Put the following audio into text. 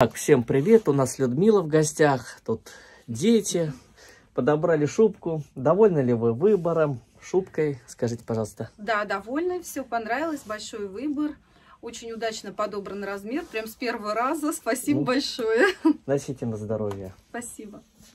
Так, всем привет, у нас Людмила в гостях, тут дети, подобрали шубку. Довольны ли вы выбором, шубкой? Скажите, пожалуйста. Да, довольны, все понравилось, большой выбор. Очень удачно подобран размер, прям с первого раза. Спасибо ну, большое. Носите на здоровье. Спасибо.